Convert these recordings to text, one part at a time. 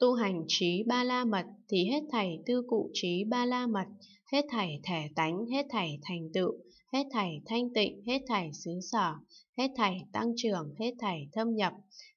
tu hành trí ba la mật thì hết thảy tư cụ trí ba la mật, hết thảy thể tánh, hết thảy thành tựu, hết thảy thanh tịnh, hết thảy xứ sở, hết thảy tăng trưởng, hết thảy thâm nhập,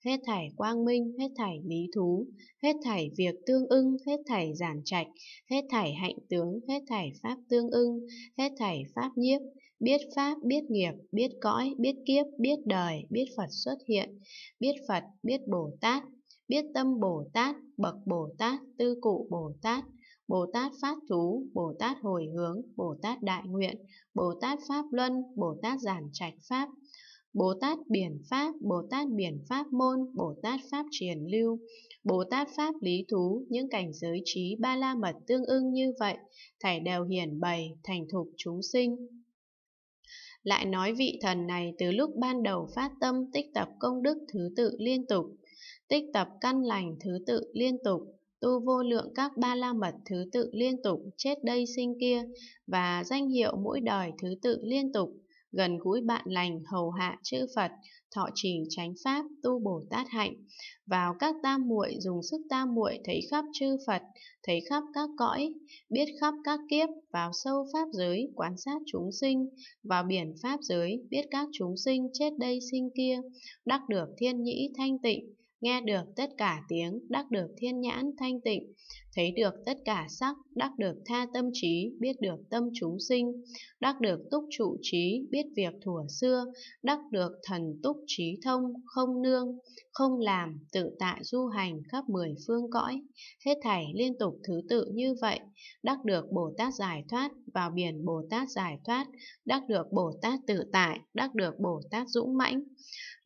hết thảy quang minh, hết thảy lý thú, hết thảy việc tương ưng, hết thảy giản trạch, hết thảy hạnh tướng, hết thảy pháp tương ưng, hết thảy pháp nhiếp, biết pháp, biết nghiệp, biết cõi, biết kiếp, biết đời, biết Phật xuất hiện, biết Phật, biết Bồ Tát, biết tâm Bồ Tát, bậc Bồ Tát, tư cụ Bồ Tát, Bồ Tát Phát Thú, Bồ Tát Hồi Hướng, Bồ Tát Đại Nguyện, Bồ Tát Pháp Luân, Bồ Tát Giản Trạch Pháp, Bồ Tát Biển Pháp, Bồ Tát Biển Pháp Môn, Bồ Tát Pháp Triển Lưu, Bồ Tát Pháp Lý Thú, những cảnh giới trí ba la mật tương ưng như vậy, thảy đều hiển bày, thành thục chúng sinh lại nói vị thần này từ lúc ban đầu phát tâm tích tập công đức thứ tự liên tục, tích tập căn lành thứ tự liên tục, tu vô lượng các ba la mật thứ tự liên tục chết đây sinh kia và danh hiệu mỗi đời thứ tự liên tục gần gũi bạn lành hầu hạ chư Phật, thọ trì chánh pháp, tu Bồ Tát hạnh. Vào các tam muội dùng sức tam muội thấy khắp chư Phật, thấy khắp các cõi, biết khắp các kiếp, vào sâu pháp giới, quan sát chúng sinh, vào biển pháp giới, biết các chúng sinh chết đây sinh kia, đắc được thiên nhĩ thanh tịnh, nghe được tất cả tiếng, đắc được thiên nhãn thanh tịnh, thấy được tất cả sắc, đắc được tha tâm trí, biết được tâm chúng sinh, đắc được túc trụ trí, biết việc thủa xưa, đắc được thần túc trí thông, không nương, không làm, tự tại du hành khắp mười phương cõi, hết thảy liên tục thứ tự như vậy, đắc được Bồ Tát giải thoát, vào biển Bồ Tát giải thoát, đắc được Bồ Tát tự tại, đắc được Bồ Tát dũng mãnh,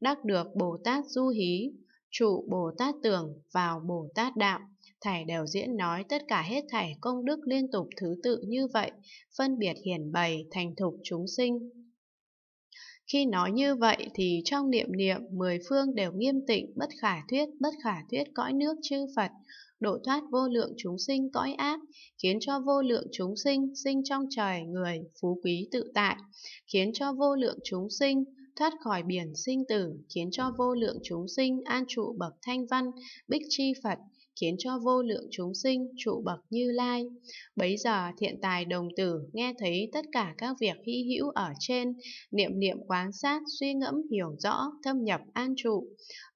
đắc được Bồ Tát du hí, trụ Bồ Tát tường vào Bồ Tát đạo. Thảy đều diễn nói tất cả hết thảy công đức liên tục thứ tự như vậy, phân biệt hiển bày thành thục chúng sinh. Khi nói như vậy thì trong niệm niệm mười phương đều nghiêm tịnh, bất khả thuyết, bất khả thuyết cõi nước chư Phật, độ thoát vô lượng chúng sinh cõi ác, khiến cho vô lượng chúng sinh sinh trong trời người phú quý tự tại, khiến cho vô lượng chúng sinh thoát khỏi biển sinh tử, khiến cho vô lượng chúng sinh an trụ bậc thanh văn, bích chi Phật, khiến cho vô lượng chúng sinh trụ bậc như lai. Bấy giờ thiện tài đồng tử nghe thấy tất cả các việc hy hữu ở trên, niệm niệm quán sát, suy ngẫm hiểu rõ, thâm nhập an trụ,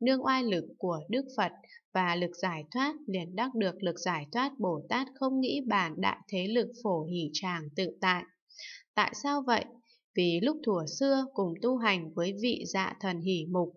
nương oai lực của Đức Phật và lực giải thoát liền đắc được lực giải thoát Bồ Tát không nghĩ bàn đại thế lực phổ hỷ tràng tự tại. Tại sao vậy? vì lúc thuở xưa cùng tu hành với vị dạ thần hỷ mục,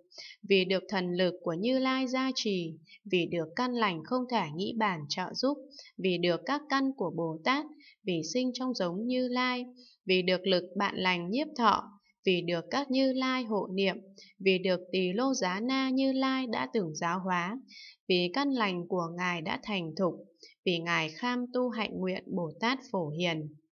vì được thần lực của Như Lai gia trì, vì được căn lành không thể nghĩ bàn trợ giúp, vì được các căn của Bồ Tát, vì sinh trong giống Như Lai, vì được lực bạn lành nhiếp thọ, vì được các Như Lai hộ niệm, vì được Tỳ Lô Giá Na Như Lai đã từng giáo hóa, vì căn lành của Ngài đã thành thục, vì Ngài kham tu hạnh nguyện Bồ Tát Phổ Hiền.